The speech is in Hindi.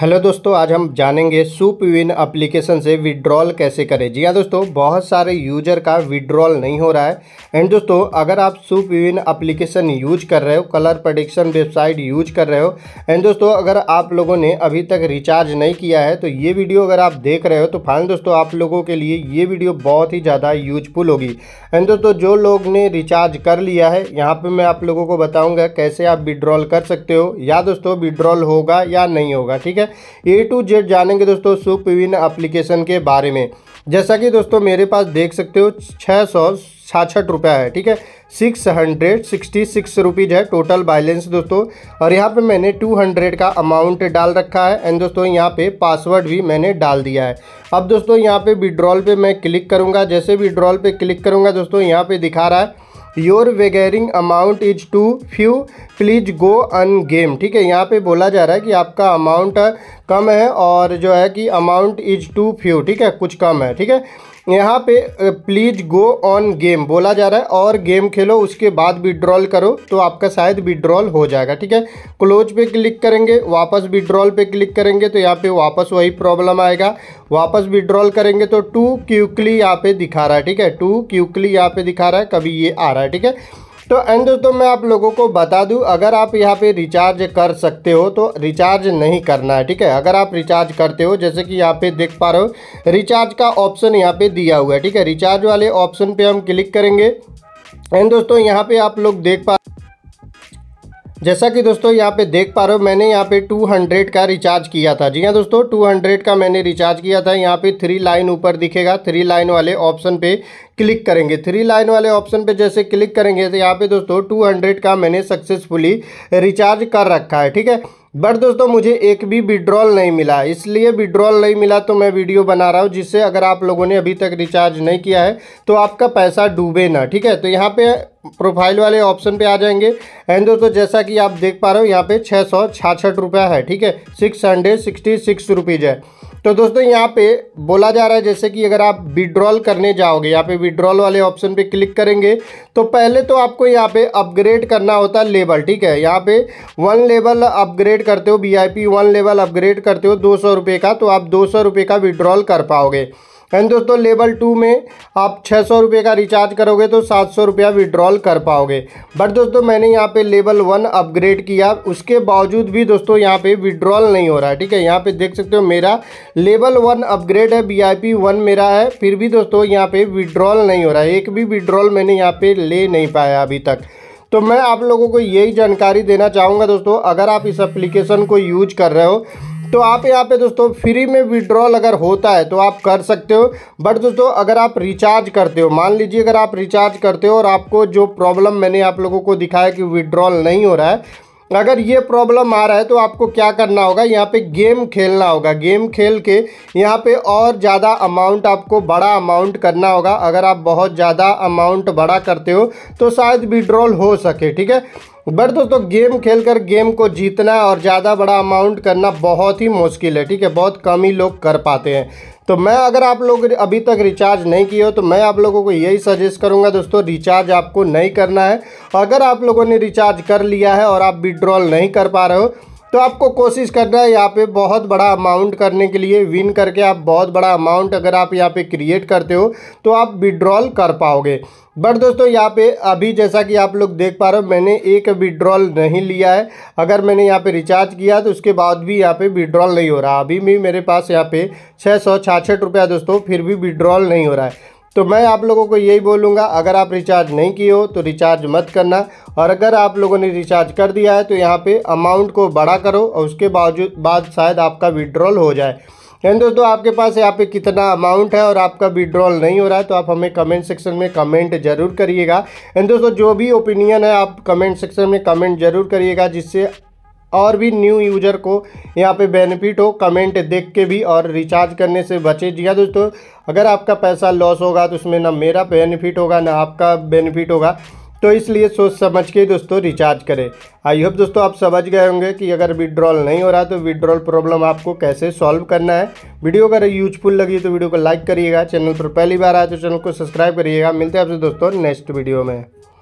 हेलो दोस्तों आज हम जानेंगे सुप विन अप्लीकेशन से विड्रॉल कैसे करें जी हाँ दोस्तों बहुत सारे यूजर का विड्रॉल नहीं हो रहा है एंड दोस्तों अगर आप सुप विन अप्लीकेशन यूज कर रहे हो कलर प्रडिक्शन वेबसाइट यूज कर रहे हो एंड दोस्तों अगर आप लोगों ने अभी तक रिचार्ज नहीं किया है तो ये वीडियो अगर आप देख रहे हो तो फाइन दोस्तों आप लोगों के लिए ये वीडियो बहुत ही ज़्यादा यूजफुल होगी एंड दोस्तों जो लोग ने रिचार्ज कर लिया है यहाँ पर मैं आप लोगों को बताऊँगा कैसे आप विड्रॉल कर सकते हो या दोस्तों विड्रॉल होगा या नहीं होगा ठीक है है ए टू जेड जानेंगे दोस्तों सुख विभिन्न अप्लीकेशन के बारे में जैसा कि दोस्तों मेरे पास देख सकते हो छः सौ छाछठ रुपया है ठीक है six hundred sixty six rupees है टोटल बैलेंस दोस्तों और यहाँ पे मैंने टू हंड्रेड का अमाउंट डाल रखा है एंड दोस्तों यहाँ पे पासवर्ड भी मैंने डाल दिया है अब दोस्तों यहाँ पे विड्रॉल पे मैं क्लिक करूँगा जैसे विड्रॉल पे क्लिक करूँगा दोस्तों यहाँ पर दिखा रहा है your wagering amount is too few please go on game ठीक है यहाँ पे बोला जा रहा है कि आपका अमाउंट कम है और जो है कि अमाउंट इज़ टू फ्यू ठीक है कुछ कम है ठीक है यहाँ पे प्लीज़ गो ऑन गेम बोला जा रहा है और गेम खेलो उसके बाद विड्रॉल करो तो आपका शायद विड्रॉल हो जाएगा ठीक है क्लोज पे क्लिक करेंगे वापस विड्रॉल पे क्लिक करेंगे तो यहाँ पे वापस वही प्रॉब्लम आएगा वापस विड्रॉल करेंगे तो टू क्यूकली यहाँ पे दिखा रहा है ठीक है टू क्यूकली यहाँ पे दिखा रहा है कभी ये आ रहा है ठीक है तो एंड दोस्तों मैं आप लोगों को बता दूं अगर आप यहाँ पे रिचार्ज कर सकते हो तो रिचार्ज नहीं करना है ठीक है अगर आप रिचार्ज करते हो जैसे कि यहाँ पे देख पा रहे हो रिचार्ज का ऑप्शन यहाँ पे दिया हुआ है ठीक है रिचार्ज वाले ऑप्शन पे हम क्लिक करेंगे एंड दोस्तों यहाँ पे आप लोग देख पा जैसा कि दोस्तों यहाँ पे देख पा रहे हो मैंने यहाँ पे 200 का रिचार्ज किया था जी हाँ दोस्तों 200 का मैंने रिचार्ज किया था यहाँ पे थ्री लाइन ऊपर दिखेगा थ्री लाइन वाले ऑप्शन पे क्लिक करेंगे थ्री लाइन वाले ऑप्शन पे जैसे क्लिक करेंगे तो यहाँ पे दोस्तों 200 का मैंने सक्सेसफुली रिचार्ज कर रखा है ठीक है बट दोस्तों मुझे एक भी विड्रॉल नहीं मिला इसलिए विड्रॉल नहीं मिला तो मैं वीडियो बना रहा हूँ जिससे अगर आप लोगों ने अभी तक रिचार्ज नहीं किया है तो आपका पैसा डूबे ना ठीक है तो यहाँ पे प्रोफाइल वाले ऑप्शन पे आ जाएंगे एंड दोस्तों जैसा कि आप देख पा रहे हो यहाँ पे छः सौ छाछठ रुपया है ठीक है six hundred sixty six rupees है तो दोस्तों यहाँ पे बोला जा रहा है जैसे कि अगर आप विड्रॉल करने जाओगे यहाँ पे विड्रॉल वाले ऑप्शन पे क्लिक करेंगे तो पहले तो आपको यहाँ पे अपग्रेड करना होता है लेवल ठीक है यहाँ पे वन लेवल अपग्रेड करते हो पी वन लेवल अपग्रेड करते हो दो सौ का तो आप दो सौ का विड्रॉल कर पाओगे एंड दोस्तों लेवल टू में आप छः सौ रुपये का रिचार्ज करोगे तो सात सौ रुपया विड्रॉल कर पाओगे बट दोस्तों मैंने यहाँ पे लेवल वन अपग्रेड किया उसके बावजूद भी दोस्तों यहाँ पे विड्रॉल नहीं हो रहा है ठीक है यहाँ पे देख सकते हो मेरा लेवल वन अपग्रेड है बी आई पी वन मेरा है फिर भी दोस्तों यहाँ पे विड्रॉल नहीं हो रहा है एक भी विड्रॉल मैंने यहाँ पर ले नहीं पाया अभी तक तो मैं आप लोगों को यही जानकारी देना चाहूँगा दोस्तों अगर आप इस एप्लीकेशन को यूज कर रहे हो तो आप यहाँ पे दोस्तों फ्री में विड्रॉल अगर होता है तो आप कर सकते हो बट दोस्तों अगर आप रिचार्ज करते हो मान लीजिए अगर आप रिचार्ज करते हो और आपको जो प्रॉब्लम मैंने आप लोगों को दिखाया कि विड्रॉल नहीं हो रहा है अगर ये प्रॉब्लम आ रहा है तो आपको क्या करना होगा यहाँ पे गेम खेलना होगा गेम खेल के यहाँ पे और ज़्यादा अमाउंट आपको बड़ा अमाउंट करना होगा अगर आप बहुत ज़्यादा अमाउंट बड़ा करते हो तो शायद विड्रॉल हो सके ठीक है बट दोस्तों गेम खेलकर गेम को जीतना और ज़्यादा बड़ा अमाउंट करना बहुत ही मुश्किल है ठीक है बहुत कम ही लोग कर पाते हैं तो मैं अगर आप लोग अभी तक रिचार्ज नहीं किए हो तो मैं आप लोगों को यही सजेस्ट करूंगा दोस्तों रिचार्ज आपको नहीं करना है अगर आप लोगों ने रिचार्ज कर लिया है और आप विड्रॉल नहीं कर पा रहे हो तो आपको कोशिश करना है यहाँ पे बहुत बड़ा अमाउंट करने के लिए विन करके आप बहुत बड़ा अमाउंट अगर आप यहाँ पे क्रिएट करते हो तो आप विड्रॉल कर पाओगे बट दोस्तों यहाँ पे अभी जैसा कि आप लोग देख पा रहे हो मैंने एक विड्रॉल नहीं लिया है अगर मैंने यहाँ पे रिचार्ज किया तो उसके बाद भी यहाँ पे विड्रॉल नहीं हो रहा अभी भी मेरे पास यहाँ पे छः सौ दोस्तों फिर भी विड्रॉल नहीं हो रहा है तो मैं आप लोगों को यही बोलूँगा अगर आप रिचार्ज नहीं किए हो तो रिचार्ज मत करना और अगर आप लोगों ने रिचार्ज कर दिया है तो यहाँ पे अमाउंट को बड़ा करो और उसके बावजूद बाद शायद आपका विड्रॉल हो जाए एंड दोस्तों आपके पास यहाँ पे कितना अमाउंट है और आपका विड्रॉल नहीं हो रहा है तो आप हमें कमेंट सेक्शन में कमेंट जरूर करिएगा एंड दोस्तों जो भी ओपिनियन है आप कमेंट सेक्शन में कमेंट जरूर करिएगा जिससे और भी न्यू यूज़र को यहाँ पे बेनिफिट हो कमेंट देख के भी और रिचार्ज करने से बचे जी हाँ दोस्तों अगर आपका पैसा लॉस होगा तो उसमें ना मेरा बेनिफिट होगा ना आपका बेनिफिट होगा तो इसलिए सोच समझ के दोस्तों रिचार्ज करें आई होप दोस्तों आप समझ गए होंगे कि अगर विड्रॉल नहीं हो रहा तो विड्रॉल प्रॉब्लम आपको कैसे सॉल्व करना है वीडियो अगर यूजफुल लगी तो वीडियो को लाइक करिएगा चैनल पर पहली बार आए तो चैनल को सब्सक्राइब करिएगा मिलते हैं आपसे दोस्तों नेक्स्ट वीडियो में